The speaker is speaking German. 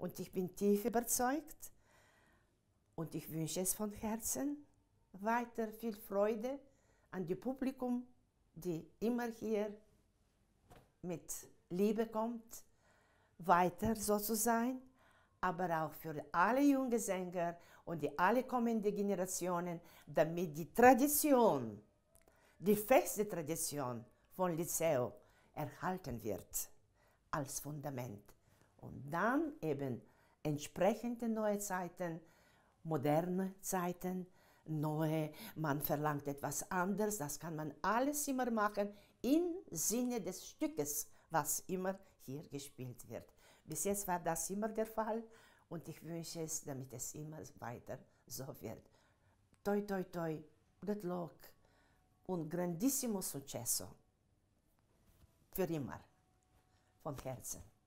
Und ich bin tief überzeugt und ich wünsche es von Herzen weiter viel Freude an die Publikum, die immer hier mit Liebe kommt, weiter so zu sein, aber auch für alle junge Sänger und die alle kommenden Generationen, damit die Tradition, die feste Tradition von Liceo erhalten wird als Fundament dann eben entsprechende neue Zeiten, moderne Zeiten, neue, man verlangt etwas anderes, das kann man alles immer machen im Sinne des Stückes, was immer hier gespielt wird. Bis jetzt war das immer der Fall und ich wünsche es, damit es immer weiter so wird. Toi, toi, toi, good luck und grandissimo successo. Für immer. Von Herzen.